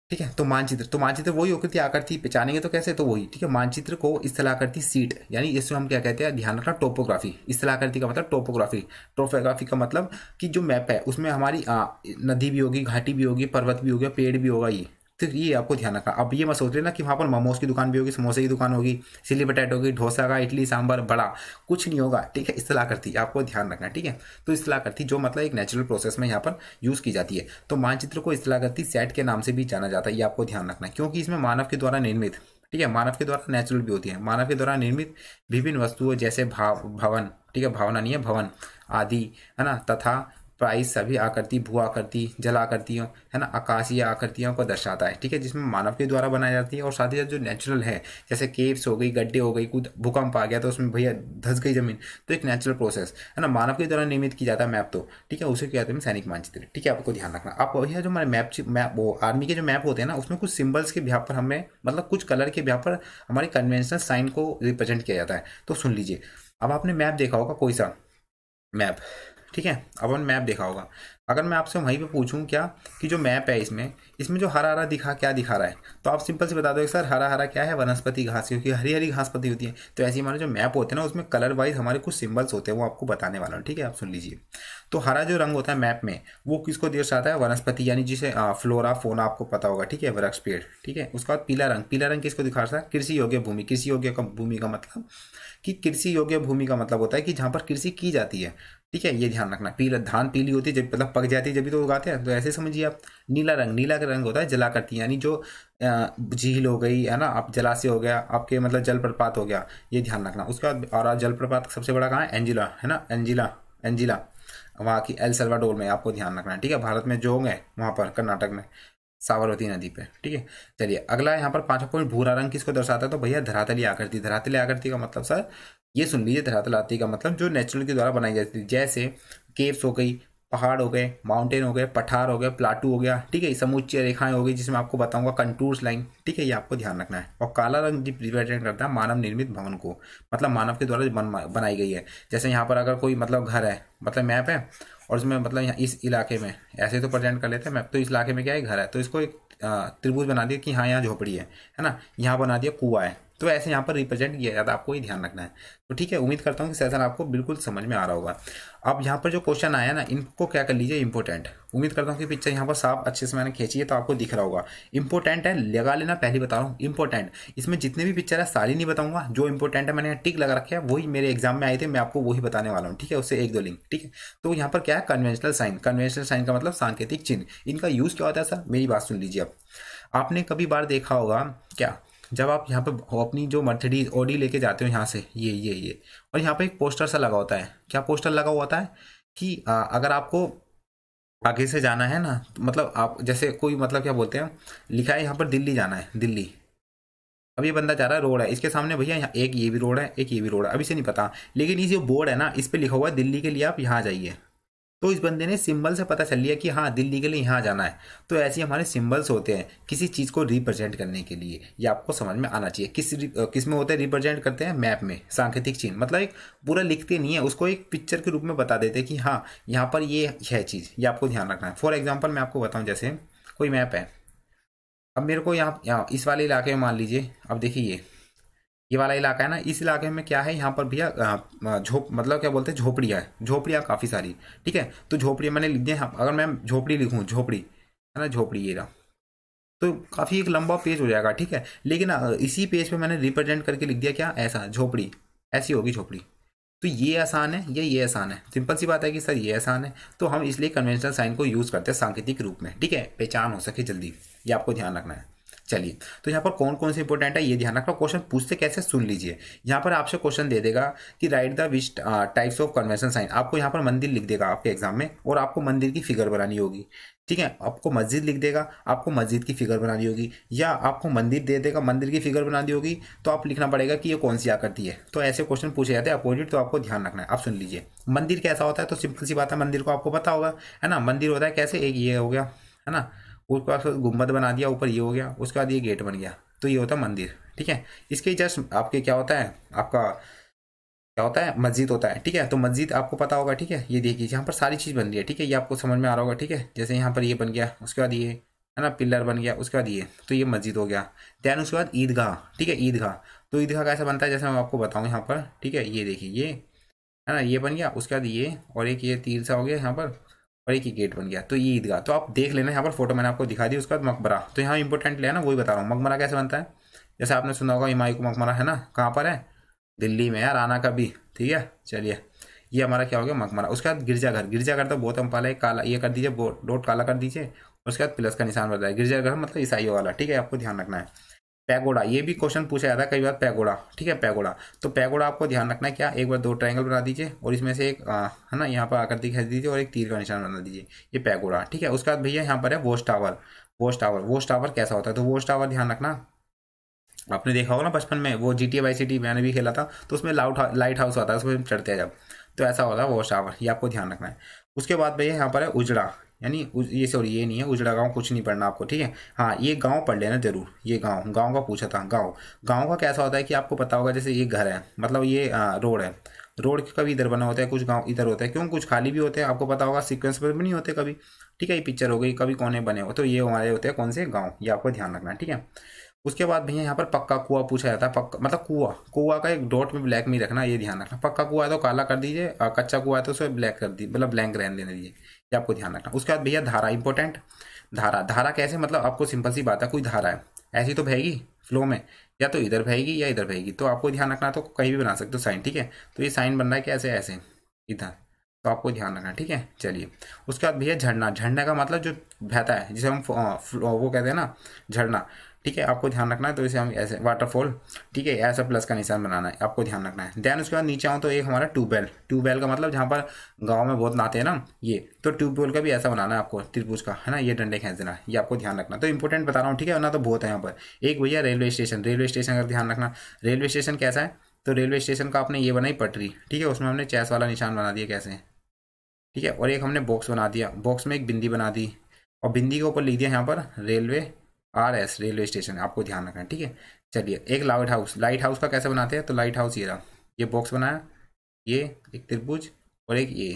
ठीक है तो मानचित्र तो मानचित्र वही होकर आकृति पहचानेंगे तो कैसे तो वही ठीक है मानचित्र को इस आकृति सीट यानी इसमें हम क्या कहते हैं ध्यान रखना टोपोग्राफी इस आकृति का मतलब टोपोग्राफी टोपोग्राफी का मतलब कि जो मैप है उसमें हमारी आ, नदी भी होगी घाटी भी होगी पर्वत भी होगी पेड़ भी होगा ये तो ये आपको ध्यान रखना अब ये मैं सोच ना कि वहाँ पर मोमोज की दुकान भी होगी समोसे की दुकान होगी चिली पटेटो होगी डोसा का इडली सांभर बड़ा कुछ नहीं होगा ठीक है इस्तला करती आपको ध्यान रखना ठीक है तो इस्तला करती जो मतलब एक नेचुरल प्रोसेस में यहाँ पर यूज़ की जाती है तो मानचित्र को इस्तला करती सेट के नाम से भी जाना जाता है ये आपको ध्यान रखना क्योंकि इसमें मानव के द्वारा निर्मित ठीक है मानव के द्वारा नेचुरल भी होती है मानव के द्वारा निर्मित विभिन्न वस्तुओं जैसे भाव भवन ठीक है भावना नहीं है भवन आदि है ना तथा प्राइस सभी आकृति भू आकृति जल आकृतियों है ना आकाशीय आकृतियों को दर्शाता है ठीक है जिसमें मानव के द्वारा बनाई जाती है और साथ ही साथ जो नेचुरल है जैसे केव्स हो गई गड्ढे हो गई कुछ भूकंप आ गया तो उसमें भैया धस गई जमीन तो एक नेचुरल प्रोसेस है ना मानव के द्वारा निर्मित किया जाता है मैप तो ठीक है उसे क्या जाता हैं सैनिक मानचित्र ठीक है आपको ध्यान रखना आप भैया जो हमारे मैप मैप वो आर्मी के जो मैप होते हैं ना उसमें कुछ सिम्बल्स के ब्याह पर हमें मतलब कुछ कलर के ब्याह पर हमारे कन्वेंशनल साइन को रिप्रेजेंट किया जाता है तो सुन लीजिए अब आपने मैप देखा होगा कोई सा मैप ठीक है अब मैप देखा होगा अगर मैं आपसे वहीं पे पूछूं क्या कि जो मैप है इसमें इसमें जो हरा हरा दिखा क्या दिखा रहा है तो आप सिंपल से बता दो सर हरा हरा क्या है वनस्पति घास क्योंकि हरी हरी घास पत्ती होती है तो ऐसे हमारे जो मैप होते हैं ना उसमें कलर वाइज हमारे कुछ सिंबल्स होते हैं वो आपको बताने वाला हूँ ठीक है आप सुन लीजिए तो हरा जो रंग होता है मैप में वो किसको दर्शाता है वनस्पति यानी जिसे फ्लोरा फोना आपको पता होगा ठीक है वृक्ष पेड़ ठीक है उसके बाद पीला रंग पीला रंग किसको दिखा रहा है कृषि योग्य भूमि कृषि योग्य भूमि का मतलब कि कृषि योग्य भूमि का मतलब होता है कि जहाँ पर कृषि की जाती है ठीक है ये ध्यान रखना पीला धान पीली होती है जब मतलब पक जाती है जब भी तो उगाते हैं तो ऐसे समझिए आप नीला रंग नीला रंग होता है जला करती है यानी जो झील हो गई है ना आप जलाशय हो गया आपके मतलब जलप्रपात हो गया ये ध्यान रखना उसके बाद और जलप्रपात सबसे बड़ा कहाँ है एंजिला है ना एंजिला एंजिला वहाँ की एल सलवाडोर में आपको ध्यान रखना है ठीक है भारत में जो होंगे वहाँ पर कर्नाटक में सावरवती नदी पे ठीक है चलिए अगला यहाँ पर पांचवा पॉइंट भूरा रंग किसको दर्शाता है तो भैया धरातली आकृति धरातली आकृति का मतलब सर ये सुन लीजिए धरातल आकृति का मतलब जो नेचुरल के द्वारा बनाई जाती है जैसे केव्स हो गई पहाड़ हो गए माउंटेन हो गए पठार हो गए प्लाटू हो गया ठीक है समूची रेखाएं हो गई जिसमें आपको बताऊंगा कंटूर्स लाइन ठीक है ये आपको ध्यान रखना है और काला रंग जी रिप्रेजेंट करता है मानव निर्मित भवन को मतलब मानव के द्वारा बन, बनाई गई है जैसे यहाँ पर अगर कोई मतलब घर है मतलब मैप है और उसमें मतलब यहाँ इस इलाके में ऐसे तो प्रेजेंट कर लेते हैं मैप तो इस इलाके में क्या है घर है तो इसको एक त्रिभुज बना दिया कि हाँ यहाँ झोपड़ी है है ना यहाँ बना दिया कुआ है तो ऐसे यहाँ पर रिप्रेजेंट किया जाता है आपको ये ध्यान रखना है तो ठीक है उम्मीद करता हूँ कि सेशन आपको बिल्कुल समझ में आ रहा होगा अब यहाँ पर जो क्वेश्चन आया ना इनको क्या कर लीजिए इंपॉर्टेंट उम्मीद करता हूँ कि पिक्चर यहाँ पर साफ अच्छे से मैंने खींची है तो आपको दिख रहा होगा इंपॉर्टेंट है लगा लेना पहले बता रहा हूँ इंपॉर्टेंट इसमें जितने भी पिक्चर है सारी नहीं बताऊंगा जो इंपॉर्टेंट है मैंने टिक लगा रखे हैं वही मेरे एग्जाम में आए थे मैं आपको वही बताने वाला हूँ ठीक है उससे एक दो लिंक ठीक है तो यहाँ पर क्या है कन्वेंशनल साइन कन्वेंशनल साइन का मतलब सांकेतिक चिन्ह इनका यूज़ क्या होता है सर मेरी बात सुन लीजिए आप आपने कभी बार देखा होगा क्या जब आप यहाँ पे अपनी जो मर्थडी ऑडी लेके जाते हो यहाँ से ये ये ये और यहाँ पे एक पोस्टर सा लगा होता है क्या पोस्टर लगा हुआ होता है कि आ, अगर आपको आगे से जाना है ना तो मतलब आप जैसे कोई मतलब क्या बोलते हैं लिखा है यहाँ पर दिल्ली जाना है दिल्ली अब ये बंदा जा रहा है रोड है इसके सामने भैया यहाँ एक ये भी रोड है एक ये भी रोड है अभी से नहीं पता लेकिन ये जो बोर्ड है ना इस पर लिखा हुआ है दिल्ली के लिए आप यहाँ जाइए तो इस बंदे ने सिंबल से पता चल लिया कि हाँ दिल्ली के लिए यहाँ जाना है तो ऐसे हमारे सिंबल्स होते हैं किसी चीज़ को रिप्रेजेंट करने के लिए ये आपको समझ में आना चाहिए किस किस में होता है रिप्रेजेंट करते हैं मैप में सांकेतिक चिन्ह मतलब एक पूरा लिखते नहीं है उसको एक पिक्चर के रूप में बता देते हैं कि हाँ यहाँ पर ये है चीज़ ये आपको ध्यान रखना है फॉर एग्जाम्पल मैं आपको बताऊँ जैसे कोई मैप है अब मेरे को यहाँ यहाँ इस वाले इलाके में मान लीजिए अब देखिए ये वाला इलाका है ना इस इलाके में क्या है यहाँ पर भैया झोप मतलब क्या बोलते हैं झोपड़ियाँ है झोपड़ियाँ काफ़ी सारी ठीक है तो झोपड़ी मैंने लिख दिया अगर मैं झोपड़ी लिखूँ झोपड़ी है ना झोपड़ी ये रहा तो काफ़ी एक लंबा पेज हो जाएगा ठीक है लेकिन इसी पेज पे मैंने रिप्रेजेंट करके लिख दिया क्या ऐसा झोपड़ी ऐसी होगी झोपड़ी तो ये आसान है या ये आसान है सिंपल सी बात है कि सर ये आसान है तो हम इसलिए कन्वेंशनल साइन को यूज़ करते हैं सांकेतिक रूप में ठीक है पहचान हो सके जल्दी ये आपको ध्यान रखना है चलिए तो यहाँ पर कौन कौन से इंपॉर्टेंट है ये ध्यान रखना क्वेश्चन पूछते कैसे सुन लीजिए यहाँ पर आपसे क्वेश्चन दे देगा कि राइट द विस्ट टाइप्स ऑफ कन्वेंशन साइन आपको यहाँ पर मंदिर लिख देगा आपके एग्जाम में और आपको मंदिर की फिगर बनानी होगी ठीक है आपको मस्जिद लिख देगा आपको मस्जिद की फिगर बनानी होगी या आपको मंदिर दे देगा मंदिर की फिगर बनानी होगी तो आप लिखना पड़ेगा कि ये कौन सी आकृति है तो ऐसे क्वेश्चन पूछे जाते हैं अपोजिट तो आपको ध्यान रखना है आप सुन लीजिए मंदिर कैसा होता है तो सिंपल सी बात है मंदिर को आपको पता होगा है ना मंदिर होता है कैसे एक ये हो गया है ना उसके बाद गुम्बद बना दिया ऊपर ये हो गया उसके बाद ये गेट बन गया तो ये होता मंदिर ठीक है इसके जस्ट आपके क्या होता है आपका क्या होता है मस्जिद होता है ठीक है तो मस्जिद आपको पता होगा ठीक है ये देखिए यहाँ पर सारी चीज़ बन रही है ठीक है ये आपको समझ में आ रहा होगा ठीक है जैसे यहाँ पर ये बन गया उसके बाद ये है ना पिलर बन गया उसके बाद ये तो ये मस्जिद हो गया दैन उसके बाद ईदगाह ठीक है ईदगाह तो ईदगाह कैसा बनता है जैसे मैं आपको बताऊँ यहाँ पर ठीक है ये देखिए ये है ना ये बन गया उसके बाद ये और एक ये तीर सा हो गया यहाँ पर और एक ही गेट बन गया तो ये ईदगाह तो आप देख लेना यहाँ पर फोटो मैंने आपको दिखा दी उसके बाद मकबरा तो यहाँ इंपॉर्टेंट लिया ना वही बता रहा हूँ मकबरा कैसे बनता है जैसे आपने सुना होगा इमाई को मकबरा है ना कहाँ पर है दिल्ली में है राना का भी ठीक है चलिए ये हमारा क्या हो गया मकबरा उसके बाद गिरजाघर गिरजाघर तो बहुत अम्पाल है काला ये कर दीजिए डोट काला कर दीजिए उसके बाद प्लस का निशान बताया गिरजाघर मतलब ईसाइयों वाला ठीक है आपको ध्यान रखना है पैगोड़ा ये भी क्वेश्चन पूछा जाता है कई बार पैगोड़ा ठीक है पैगोड़ा तो पैगोड़ा आपको ध्यान रखना है क्या एक बार दो ट्रायंगल बना दीजिए और इसमें से एक है ना यहाँ पर आकृति खींच दीजिए और एक तीर का निशान बना दीजिए ये पैगोड़ा ठीक है उसके बाद भैया यहाँ पर है post tower post tower post tower कैसा होता है तो वोस्ट टावर ध्यान रखना आपने देखा होगा ना बचपन में वो G T Y C T मैंने भी खेला था तो उसमें लाउट लाइट हाउस आता है उसमें चढ़ते हैं जब तो ऐसा होता है वोस्ट टावर ये आपको ध्यान रखना है उसके बाद भैया यहाँ पर है उजड़ा यानी ये सॉरी ये नहीं है उजड़ा गांव कुछ नहीं पढ़ना आपको ठीक है हाँ ये गांव पढ़ लेना जरूर ये गांव गांव का पूछा था गांव गांव का कैसा होता है कि आपको पता होगा जैसे ये घर है मतलब ये रोड है रोड कभी इधर बना होता है कुछ गांव इधर होता है क्यों कुछ खाली भी होते हैं आपको पता होगा सिक्वेंस पर भी नहीं होते कभी ठीक है ये पिक्चर हो गई कभी कोने बने हो तो ये हमारे होते हैं कौन से गाँव ये आपको ध्यान रखना ठीक है उसके बाद भैया यहाँ पर पक्का कुआ पूछा जाता है पक्का मतलब कुआ कुआ का एक डॉट में ब्लैक में रखना ये ध्यान रखना पक्का कुआ है तो काला कर दीजिए कच्चा कुआ है तो उसे ब्लैक कर मतलब दीजिए मतलब ब्लैंक रहने देने दीजिए ये आपको ध्यान रखना उसके बाद भैया धारा इंपॉर्टेंट धारा धारा कैसे मतलब आपको सिंपल सी बात है कोई धारा है ऐसी तो बहेगी फ्लो में या तो इधर बहेगी या इधर बहेगी तो आपको ध्यान रखना तो कहीं भी बना सकते हो साइन ठीक है तो ये साइन बन रहा है कैसे ऐसे इधर तो आपको ध्यान रखना ठीक है चलिए उसके बाद भैया झरना झरना का मतलब जो बहता है जिसे हम वो कहते हैं ना झरना ठीक है आपको ध्यान रखना है तो इसे हम ऐसे वाटरफॉल ठीक है ऐसा प्लस का निशान बनाना है आपको ध्यान रखना है देन उसके बाद नीचे आऊँ तो एक हमारा ट्यूबवेल ट्यूबवेल का मतलब जहाँ पर गाँव में बहुत नाते हैं ना ये तो ट्यूबवेल का भी ऐसा बनाना है आपको त्रिपुज का है ना ये डंडे खेच देना ये आपको ध्यान रखना तो इंपॉर्टेंट बता रहा हूँ ठीक है वरना तो बहुत है यहाँ पर एक भैया रेलवे स्टेशन रेलवे स्टेशन का ध्यान रखना रेलवे स्टेशन कैसा है तो रेलवे स्टेशन का आपने ये बनाई पटरी ठीक है उसमें हमने चैस वाला निशान बना दिया कैसे ठीक है और एक हमने बॉक्स बना दिया बॉक्स में एक बिंदी बना दी और बिंदी के ऊपर लिख दिया यहाँ पर railway R S railway station आपको ध्यान रखना है ठीक है चलिए एक लाइट हाउस लाइट हाउस का कैसे बनाते हैं तो लाइट हाउस ये रहा ये बॉक्स बनाया ये एक त्रिभुज और एक ये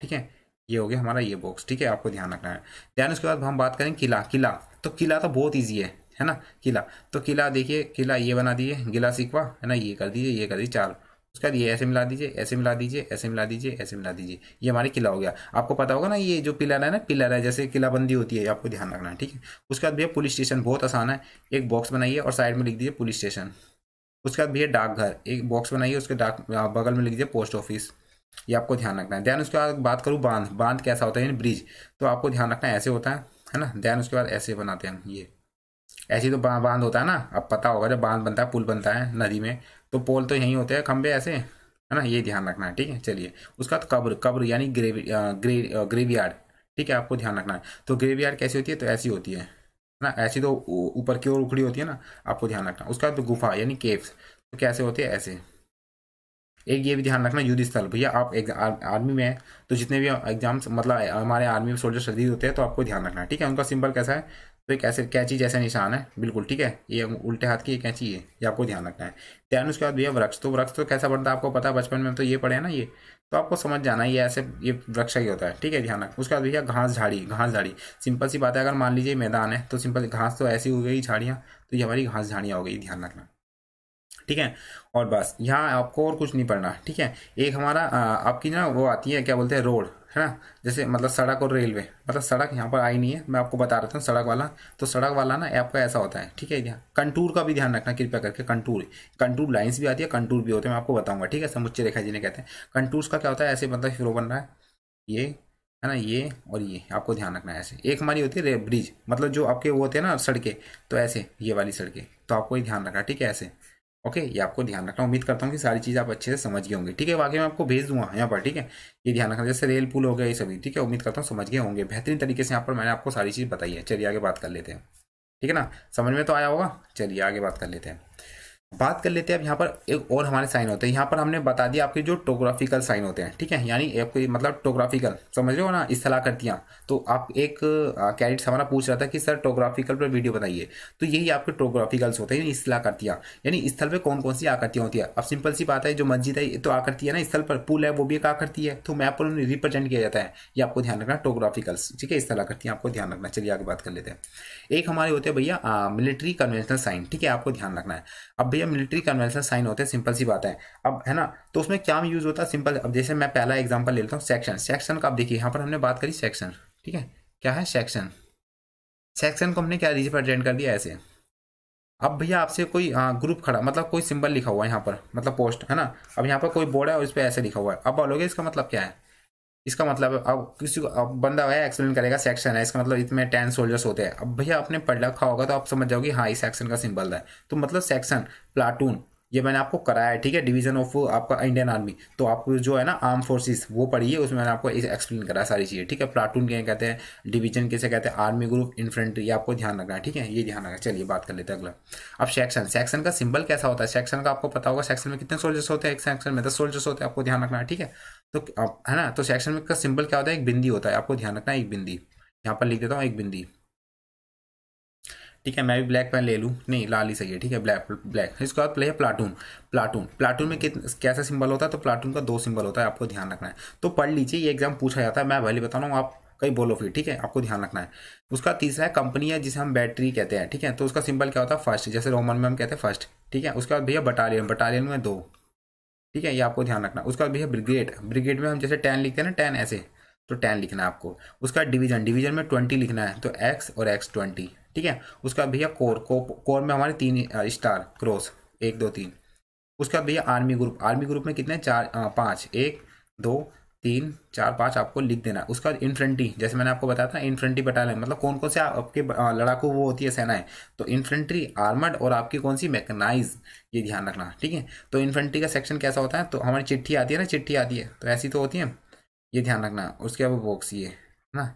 ठीक है ये हो गया हमारा ये बॉक्स ठीक है आपको ध्यान रखना है ध्यान उसके बाद हम बात करें किला किला तो किला तो बहुत ईजी है है ना किला तो किला देखिए किला ये बना दिए गिला सिकवा है ना ये कर दीजिए ये कर दीजिए चार उसके बाद ये ऐसे मिला दीजिए ऐसे मिला दीजिए ऐसे मिला दीजिए ऐसे मिला दीजिए ये हमारे किला हो गया आपको पता होगा ना ये जो पिलर है ना पिलर है जैसे किलाबंदी होती है आपको ध्यान रखना है ठीक है उसके बाद भैया पुलिस स्टेशन बहुत आसान है एक बॉक्स बनाइए और साइड में लिख दीजिए पुलिस स्टेशन उसके बाद भैया डाकघर एक बॉक्स बनाइए उसके डाक बगल में लिख दीजिए पोस्ट ऑफिस ये आपको ध्यान रखना है ध्यान उसके बाद बात करूँ बांध बांध कैसा होता है यानी ब्रिज तो आपको ध्यान रखना है ऐसे होता है है ना ध्यान उसके बाद ऐसे बनाते हैं हम ये ऐसे तो बांध होता है ना अब पता होगा जब बांध बनता है पुल बनता है नदी में तो पोल तो यहीं होते हैं खंबे ऐसे है ना ये ध्यान रखना है ठीक है चलिए उसका तो कब्र कब्र यानी ग्रेवी ग्रे, ग्रेवयार्ड ठीक है आपको ध्यान रखना है तो ग्रेवयार्ड कैसी होती है तो ऐसी होती है ना ऐसी तो ऊपर की ओर उखड़ी होती है ना आपको ध्यान रखना उसका तो गुफा यानी केव्स तो कैसे होती है ऐसे एक ये भी ध्यान रखना युद्ध स्थल भैया आप एक आर्मी में तो जितने भी एग्जाम्स मतलब हमारे आर्मी में सोल्जर शहीद होते हैं तो आपको ध्यान रखना ठीक है उनका सिंबल कैसा है तो एक ऐसे कैंची जैसा निशान है बिल्कुल ठीक है ये उल्टे हाथ की ये कैंची है ये आपको ध्यान रखना है ध्यान उसके बाद भैया वृक्ष तो वृक्ष तो कैसा बनता है आपको पता है बचपन में तो ये पढ़े ना ये तो आपको समझ जाना ये ऐसे ये वृक्ष ही होता है ठीक है ध्यान रखना उसके बाद भैया घास झाड़ी घास झाड़ी सिंपल सी बात है अगर मान लीजिए मैदान है तो सिंपल घास तो ऐसी हो गई झाड़ियाँ तो ये हमारी घास झाड़ियाँ हो गई ध्यान रखना ठीक है और बस यहाँ आपको और कुछ नहीं पढ़ना ठीक है एक हमारा आपकी ना वो आती है क्या बोलते हैं रोड है ना जैसे मतलब सड़क और रेलवे मतलब सड़क यहाँ पर आई नहीं है मैं आपको बता रहा था सड़क वाला तो सड़क वाला ना आपका ऐसा होता है ठीक है यहाँ कंटूर का भी ध्यान रखना कृपया करके कंटूर कंटूर लाइन्स भी आती है कंटूर भी होते हैं मैं आपको बताऊंगा ठीक है समुच्चय रेखा जी ने कहते हैं कंटूर्स का क्या होता है ऐसे मतलब फिर बन रहा है ये है ना ये और ये आपको ध्यान रखना है ऐसे एक हमारी होती है ब्रिज मतलब जो आपके वो होते हैं ना सड़कें तो ऐसे ये वाली सड़कें तो आपको ये ध्यान रखना ठीक है ऐसे ओके ये आपको ध्यान रखना उम्मीद करता हूँ कि सारी चीज़ आप अच्छे से समझ गए होंगे ठीक है बाकी मैं आपको भेज दूंगा यहाँ पर ठीक है ये ध्यान रखना जैसे रेल पुल हो गया ये सभी ठीक है उम्मीद करता हूँ समझ गए होंगे बेहतरीन तरीके से यहाँ पर मैंने आपको सारी चीज़ बताई है चलिए आगे बात कर लेते हैं ठीक है ना समझ में तो आया होगा चलिए आगे बात कर लेते हैं बात कर लेते हैं अब यहाँ पर एक और हमारे साइन होते हैं यहाँ पर हमने बता दिया आपके जो टोग्राफिकल साइन होते हैं ठीक है यानी आपको मतलब टोग्राफिकल समझ रहे हो ना सलाहकर्तियाँ तो आप एक कैंडिडेट हमारा पूछ रहा था कि सर टोग्राफिकल पर वीडियो बताइए तो यही आपके टोग्राफिकल्स होते हैं सलाहकर्तियाँ यानी स्थल पर कौन कौन सी आकृतियाँ होती है अब सिंपल सी बात है जो मस्जिद है तो आकृति है ना स्थल पर पुल है वो भी एक आकृति है तो मैप पर उन्हें रिप्रेजेंट किया जाता है ये आपको ध्यान रखना टोग्राफिकल्स ठीक है सलाहकर्तियाँ आपको ध्यान रखना चलिए आगे बात कर लेते हैं एक हमारे होते हैं भैया मिलिट्री कन्वेंशनल साइन ठीक है आपको ध्यान रखना है अब भैया मिलिट्री कन्वेंशन साइन होते हैं सिंपल सी बात है अब है ना तो उसमें क्या यूज़ होता है सिंपल अब जैसे मैं पहला एग्जाम्पल ले लेता हूँ सेक्शन सेक्शन का आप देखिए यहाँ पर हमने बात करी सेक्शन ठीक है क्या है सेक्शन सेक्शन को हमने क्या रिप्रेजेंट कर दिया ऐसे अब भैया आपसे कोई ग्रुप खड़ा मतलब कोई सिंबल लिखा हुआ है यहाँ पर मतलब पोस्ट है ना अब यहाँ पर कोई बोर्ड है और इस पर ऐसे लिखा हुआ है अब बोलोगे इसका मतलब क्या है इसका मतलब अब किसी को अब बंदा है एक्सप्लेन करेगा सेक्शन है इसका मतलब इसमें टेन सोल्जर्स होते हैं अब भैया आपने पढ़ रखा होगा तो आप समझ जाओगे हाँ ये सेक्शन का सिंबल है तो मतलब सेक्शन प्लाटून ये मैंने आपको कराया है ठीक है डिवीजन ऑफ आपका इंडियन आर्मी तो आप जो है ना आर्म फोर्सेस वो पढ़िए उसमें मैंने आपको एक्सप्लेन करा सारी चीज़ें ठीक है प्लाटून के कहते हैं डिवीजन कैसे कहते हैं आर्मी ग्रुप इन्फ्रेंट्री ये आपको ध्यान रखना है ठीक है ये ध्यान रखना चलिए बात कर लेते हैं अगला अब सेक्शन सेक्शन का सिंबल कैसा होता है सेक्शन का आपको पता होगा सेक्शन में कितने सोल्जर्स होते हैं एक सेक्शन में दस सोल्जर्स होते हैं आपको ध्यान रखना है ठीक है तो है ना तो सेक्शन में का सिंबल क्या होता है एक बिंदी होता है आपको ध्यान रखना है एक बिंदी यहाँ पर लिख देता हूँ एक बिंदी ठीक है मैं भी ब्लैक पेन ले लूँ नहीं लाल ही सही है ठीक है ब्लैक ब्लैक इसके बाद प्ले है प्लाटून प्लाटून प्लाटून में कैसा सिंबल होता है तो प्लाटून का दो सिंबल होता है आपको ध्यान रखना है तो पढ़ लीजिए ये एग्जाम पूछा जाता है मैं भले बता रहा हूँ आप कई बोलो फिर ठीक है आपको ध्यान रखना है उसका तीसरा है कंपनी है जिसे हम बैटरी कहते हैं ठीक है तो उसका सिंबल क्या होता है फर्स्ट जैसे रोमन में हम कहते हैं फर्स्ट ठीक है उसके बाद भैया बटालियन बटालियन में दो ठीक है ये आपको ध्यान रखना उसके बाद भैया ब्रिगेड ब्रिगेड में हम जैसे टेन लिखते हैं ना टेन ऐसे तो टेन लिखना है आपको उसका डिवीजन डिवीजन में ट्वेंटी लिखना है तो एक्स और एक्स ट्वेंटी ठीक है उसका भैया कोर को, कोर में हमारे तीन स्टार क्रॉस एक दो तीन उसका भैया आर्मी ग्रुप आर्मी ग्रुप में कितने चार पाँच एक दो तीन चार पाँच आपको लिख देना उसका इन्फ्रेंट्री जैसे मैंने आपको बताया था इन्फ्रेंट्री बटालियन मतलब कौन कौन से आपके लड़ाकू वो होती है सेनाएं तो इन्फ्रेंट्री आर्मड और आपकी कौन सी मैकेनाइज ये ध्यान रखना ठीक है तो इन्फ्रेंट्री का सेक्शन कैसा होता है तो हमारी चिट्ठी आती है ना चिट्ठी आती है तो ऐसी तो होती है ये ध्यान रखना उसके बाद बॉक्स ये है ना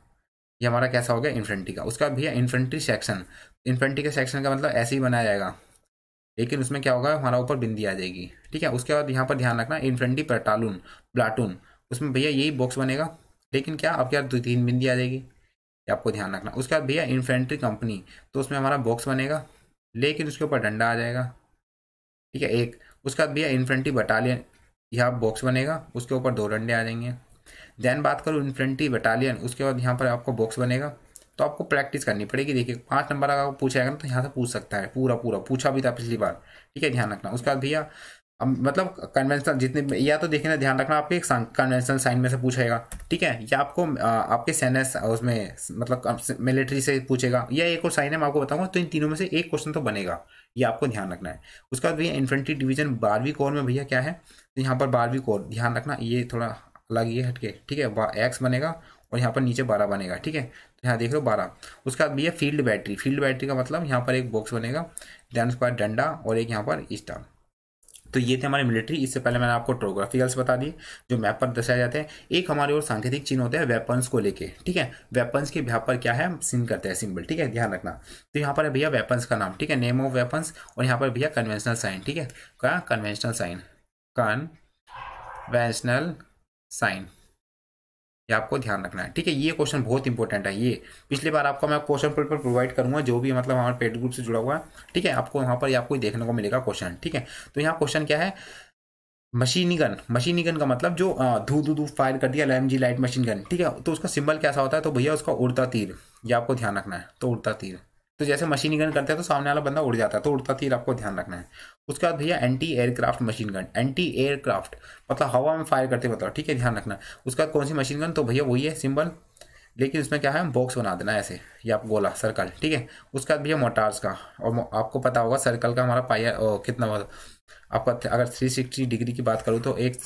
ये हमारा कैसा हो गया इन्फेंट्री का उसका भैया इन्फेंट्री सेक्शन इन्फेंट्री के सेक्शन का मतलब ऐसे ही बनाया जाएगा लेकिन उसमें क्या होगा हमारा ऊपर बिंदी आ जाएगी ठीक है उसके बाद यहाँ पर ध्यान रखना इन्फेंट्री पेटालून प्लाटून उसमें भैया यही बॉक्स बनेगा लेकिन क्या आपके यहाँ दो तीन बिंदी आ जाएगी ये आपको ध्यान रखना उसके बाद भैया इन्फेंट्री कंपनी तो उसमें हमारा बॉक्स बनेगा लेकिन उसके ऊपर डंडा आ जाएगा ठीक है एक उसके बाद भैया इन्फेंट्री बटालियन यह बॉक्स बनेगा उसके ऊपर दो डंडे आ जाएंगे देन बात करूँ इन्फेंट्री बटालियन उसके बाद यहाँ पर आपको बॉक्स बनेगा तो आपको प्रैक्टिस करनी पड़ेगी देखिए पाँच नंबर अगर आपको पूछा जाएगा तो यहाँ से पूछ सकता है पूरा पूरा पूछा भी था पिछली बार ठीक है ध्यान रखना उसके बाद भैया अब मतलब कन्वेंशनल जितने या तो ना ध्यान रखना आपके एक कन्वेंशनल साइन में से पूछेगा ठीक है या आपको आ, आपके एस उसमें मतलब मिलिट्री से पूछेगा या एक और साइन है मैं आपको बताऊंगा तो इन तीनों में से एक क्वेश्चन तो बनेगा ये आपको ध्यान रखना है उसके बाद भैया इन्फेंट्री डिवीजन बारहवीं कोर में भैया क्या है तो यहाँ पर बारहवीं कोर ध्यान रखना ये थोड़ा अलग ये हटके ठीक है एक्स बनेगा और यहाँ पर नीचे बारह बनेगा ठीक है तो यहाँ देख लो बारह उसका भी है फील्ड बैटरी फील्ड बैटरी का मतलब यहाँ पर एक बॉक्स बनेगा देन उसके बाद डंडा और एक यहाँ पर स्टार तो ये थे हमारे मिलिट्री इससे पहले मैंने आपको ट्रोग्राफिकल्स बता दिए जो मैप पर दर्शाए जाते हैं एक हमारे और सांकेतिक चिन्ह होते हैं वेपन्स को लेके ठीक है वेपन्स के यहाँ पर क्या है सिंह करते हैं सिंबल ठीक है ध्यान रखना तो यहाँ पर है भैया वेपन्स का नाम ठीक है नेम ऑफ वेपन्स और यहाँ पर भैया कन्वेंशनल साइन ठीक है क्या कन्वेंशनल साइन कन वैशनल साइन ये आपको ध्यान रखना है ठीक है ये क्वेश्चन बहुत इंपॉर्टेंट है ये पिछली बार आपको मैं क्वेश्चन पेपर प्रोवाइड करूंगा जो भी मतलब हमारे पेड ग्रुप से जुड़ा हुआ है ठीक है आपको वहां पर ये आपको देखने को मिलेगा क्वेश्चन ठीक है तो यहाँ क्वेश्चन क्या है मशीनी गन मशीनी गन का मतलब जो धू धू धू फायर कर दिया M G light machine gun ठीक है तो उसका सिंबल कैसा होता है तो भैया उसका उड़ता तीर ये आपको ध्यान रखना है तो उड़ता तीर तो जैसे मशीन गन करते हैं तो सामने वाला बंदा उड़ जाता है तो उड़ता तीर आपको ध्यान रखना है उसके बाद भैया anti aircraft machine gun anti aircraft मतलब हवा में फायर करते बताओ ठीक है ध्यान रखना उसके बाद कौन सी मशीन गन तो भैया वही है सिंबल लेकिन इसमें क्या है बॉक्स बना देना ऐसे या आप गोला सर्कल ठीक है उसके बाद भैया मोटार्स का और आपको पता होगा सर्कल का हमारा पाया कितना मतलब, आपका अगर थ्री सिक्सटी डिग्री की बात करूँ तो एक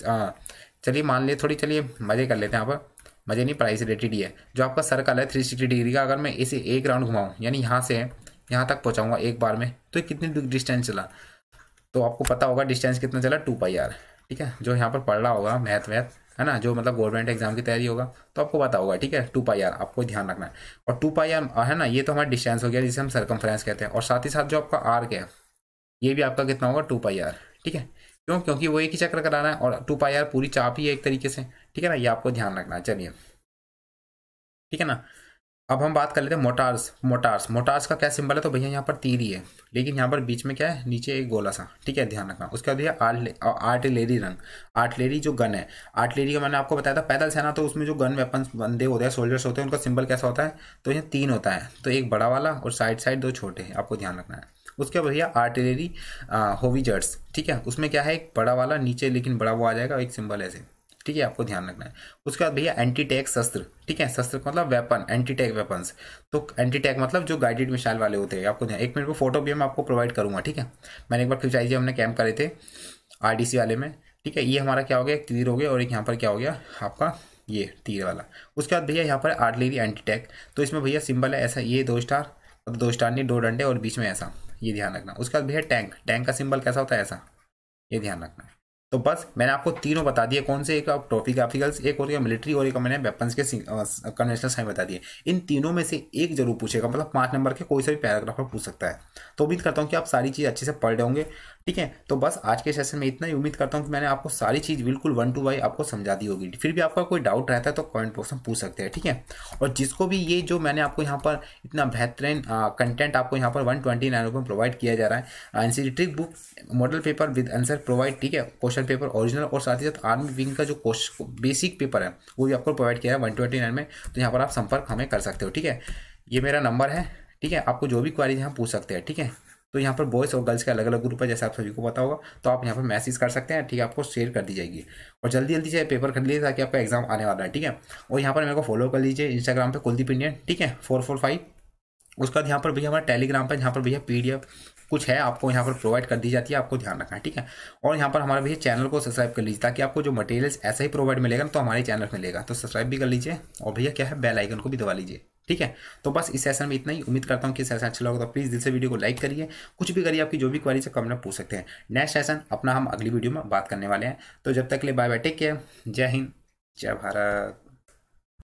चलिए मान लिए थोड़ी चलिए मज़े कर लेते हैं यहाँ पर मजे नहीं प्राइस रिलेटेड ही है जो आपका सर्कल है थ्री सिक्सटी डिग्री का अगर मैं इसे एक राउंड घुमाऊँ यानी यहाँ से यहाँ तक पहुँचाऊँगा एक बार में तो कितनी डिस्टेंस चला तो आपको पता होगा डिस्टेंस कितना चला टू पाई आर ठीक है जो यहाँ पर पढ़ रहा होगा मैथ वैथ है ना जो मतलब गवर्नमेंट एग्जाम की तैयारी होगा तो आपको पता होगा ठीक है टू पाई आर आपको ध्यान रखना है और टू पाई आर है ना ये तो हमारा डिस्टेंस हो गया जिसे हम सरकम कहते हैं और साथ ही साथ जो आपका आर्क है ये भी आपका कितना होगा टू पाई आर ठीक है क्यों क्योंकि वो एक ही चक्र कराना है और टू पाई आर पूरी चाप ही है एक तरीके से ठीक है ना ये आपको ध्यान रखना है चलिए ठीक है ना अब हम बात कर लेते हैं मोटार्स मोटार्स मोटार्स का क्या सिंबल है तो भैया यहाँ पर तीर ही है लेकिन यहाँ पर बीच में क्या है नीचे एक गोला सा ठीक है ध्यान रखना उसके बाद भैया आर्टिलेरी रंग आर्टिलेरी जो गन है आर्टिलेरी का मैंने आपको बताया था पैदल सेना तो उसमें जो गन वेपन बंदे होते हैं सोल्जर्स होते हैं उनका सिंबल कैसा होता है तो यहाँ तीन होता है तो एक बड़ा वाला और साइड साइड दो छोटे आपको ध्यान रखना है उसके बाद भैया आर्टिलरी होविजर्स ठीक है उसमें क्या है एक बड़ा वाला नीचे लेकिन बड़ा वो आ जाएगा एक सिंबल ऐसे ठीक है आपको ध्यान रखना है उसके बाद भैया एंटी टैक शस्त्र ठीक है शस्त्र का मतलब वेपन एंटी टैक वेपन्स तो एंटी टैक मतलब जो गाइडेड मिसाइल वाले होते हैं आपको ध्यान एक मिनट में फोटो भी मैं आपको प्रोवाइड करूंगा ठीक है मैंने एक बार खिंचाई थी हमने कैंप करे थे आर वाले में ठीक है ये हमारा क्या हो गया एक तीर हो गया और एक यहाँ पर क्या हो गया आपका ये तीर वाला उसके बाद भैया यहाँ पर आर्टिलरी एंटी टैक तो इसमें भैया सिंबल है ऐसा ये दो स्टार दो स्टार नहीं दो डंडे और बीच में ऐसा ये ध्यान रखना उसके बाद भैया टैंक टैंक का सिंबल कैसा होता है ऐसा ये ध्यान रखना तो बस मैंने आपको तीनों बता दिए कौन से एक आप ट्रॉफिक एक और मिलिट्री और एक मैंने वेपन्स के कन्वेंशनल साइन बता दिए इन तीनों में से एक जरूर पूछेगा मतलब पाँच नंबर के कोई सा भी पैराग्राफर पूछ सकता है तो उम्मीद करता हूँ कि आप सारी चीज़ अच्छे से पढ़ रहे होंगे ठीक है तो बस आज के सेशन में इतना ही उम्मीद करता हूँ कि मैंने आपको सारी चीज़ बिल्कुल वन टू वाई आपको समझा दी होगी फिर भी आपका कोई डाउट रहता है तो कमेंट बॉक्स में पूछ सकते हैं ठीक है और जिसको भी ये जो मैंने आपको यहाँ पर इतना बेहतरीन कंटेंट आपको यहाँ पर वन ट्वेंटी नाइन रुपये प्रोवाइड किया जा रहा है NCD book model paper with answer provide ठीक है क्वेश्चन पेपर ऑरिजिनल और साथ ही साथ आर्मी विंग का जो बेसिक पेपर है वो भी आपको प्रोवाइड किया है वन ट्वेंटी नाइन में तो यहाँ पर आप संपर्क हमें कर सकते हो ठीक है ये मेरा नंबर है ठीक है आपको जो भी क्वारीज हम पूछ सकते हैं ठीक है तो यहाँ पर बॉयज़ और गर्ल्स के अलग अलग ग्रुप है जैसे आप सभी को पता होगा तो आप यहाँ पर मैसेज कर सकते हैं ठीक है आपको शेयर कर दी जाएगी और जल्दी जल्दी से पेपर खरीद लीजिए ताकि आपका एग्जाम आने वाला है ठीक है और यहाँ पर मेरे को फॉलो कर लीजिए इंस्टाग्राम पर कुलदीप इंडियन ठीक है फोर फोर फाइव उसके बाद यहाँ पर भैया हमारा टेलीग्राम पर जहाँ पर भैया पी कुछ है आपको यहाँ पर प्रोवाइड कर दी जाती है आपको ध्यान रखना है ठीक है और यहाँ पर हमारे भैया चैनल को सब्सक्राइब कर लीजिए ताकि आपको जो मटेरियल्स ऐसा ही प्रोवाइड मिलेगा ना तो हमारे चैनल मिलेगा तो सब्सक्राइब भी कर लीजिए और भैया क्या है बेल आइकन को भी दबा लीजिए ठीक है तो बस इस सेशन में इतना ही उम्मीद करता हूँ कि सेशन अच्छा लगा तो प्लीज़ दिल से वीडियो को लाइक करिए कुछ भी करिए आपकी जो भी क्वारी से कम ना पूछ सकते हैं नेक्स्ट सेशन अपना हम अगली वीडियो में बात करने वाले हैं तो जब तक के लिए बाय बाय टेक केयर जय हिंद जय भारत